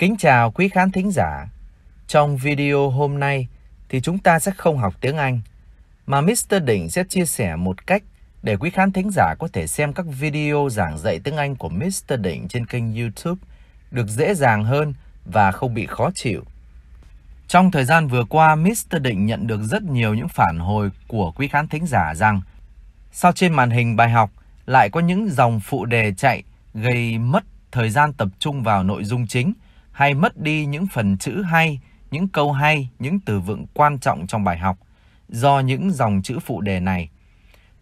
Kính chào quý khán thính giả. Trong video hôm nay thì chúng ta sẽ không học tiếng Anh, mà Mr. Đỉnh sẽ chia sẻ một cách để quý khán thính giả có thể xem các video giảng dạy tiếng Anh của Mr. Đỉnh trên kênh YouTube được dễ dàng hơn và không bị khó chịu. Trong thời gian vừa qua, Mr. Định nhận được rất nhiều những phản hồi của quý khán thính giả rằng sao trên màn hình bài học lại có những dòng phụ đề chạy gây mất thời gian tập trung vào nội dung chính – hay mất đi những phần chữ hay, những câu hay, những từ vựng quan trọng trong bài học do những dòng chữ phụ đề này.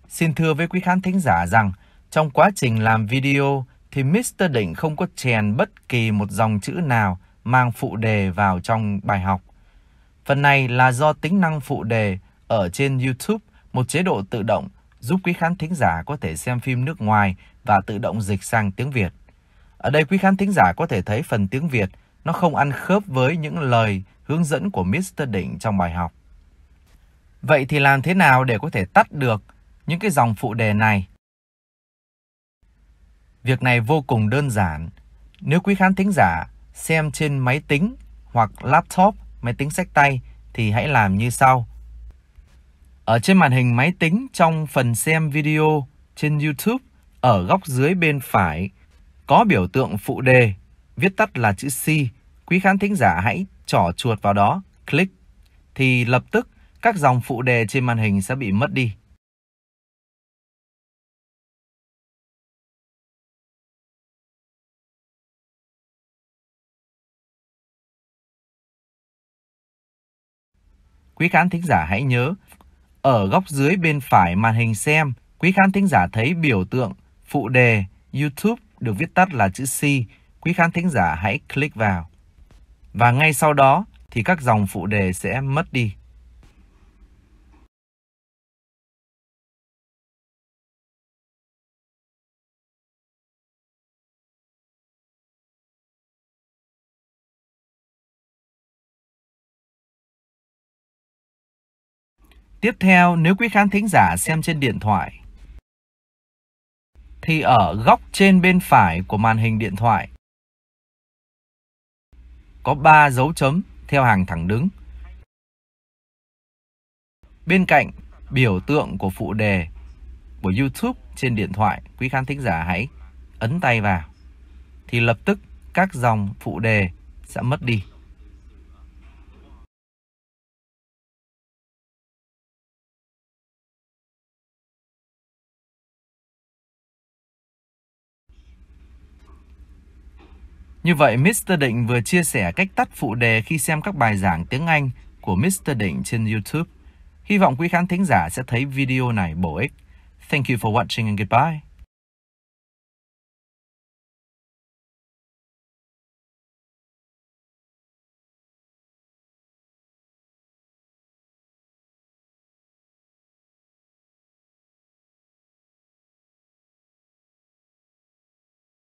Xin thưa với quý khán thính giả rằng, trong quá trình làm video thì Mr. Định không có chèn bất kỳ một dòng chữ nào mang phụ đề vào trong bài học. Phần này là do tính năng phụ đề ở trên YouTube, một chế độ tự động giúp quý khán thính giả có thể xem phim nước ngoài và tự động dịch sang tiếng Việt. Ở đây quý khán thính giả có thể thấy phần tiếng Việt nó không ăn khớp với những lời hướng dẫn của Mr. Định trong bài học. Vậy thì làm thế nào để có thể tắt được những cái dòng phụ đề này? Việc này vô cùng đơn giản. Nếu quý khán thính giả xem trên máy tính hoặc laptop, máy tính sách tay thì hãy làm như sau. Ở trên màn hình máy tính trong phần xem video trên YouTube ở góc dưới bên phải có biểu tượng phụ đề, viết tắt là chữ C Quý khán thính giả hãy trỏ chuột vào đó, click, thì lập tức các dòng phụ đề trên màn hình sẽ bị mất đi. Quý khán thính giả hãy nhớ, ở góc dưới bên phải màn hình xem, quý khán thính giả thấy biểu tượng phụ đề YouTube được viết tắt là chữ C. Quý khán thính giả hãy click vào và ngay sau đó thì các dòng phụ đề sẽ mất đi. Tiếp theo, nếu quý khán thính giả xem trên điện thoại, thì ở góc trên bên phải của màn hình điện thoại có 3 dấu chấm theo hàng thẳng đứng. Bên cạnh biểu tượng của phụ đề của YouTube trên điện thoại, quý khán thính giả hãy ấn tay vào thì lập tức các dòng phụ đề sẽ mất đi. Như vậy, Mr. Định vừa chia sẻ cách tắt phụ đề khi xem các bài giảng tiếng Anh của Mr. Định trên YouTube. Hy vọng quý khán thính giả sẽ thấy video này bổ ích. Thank you for watching and goodbye.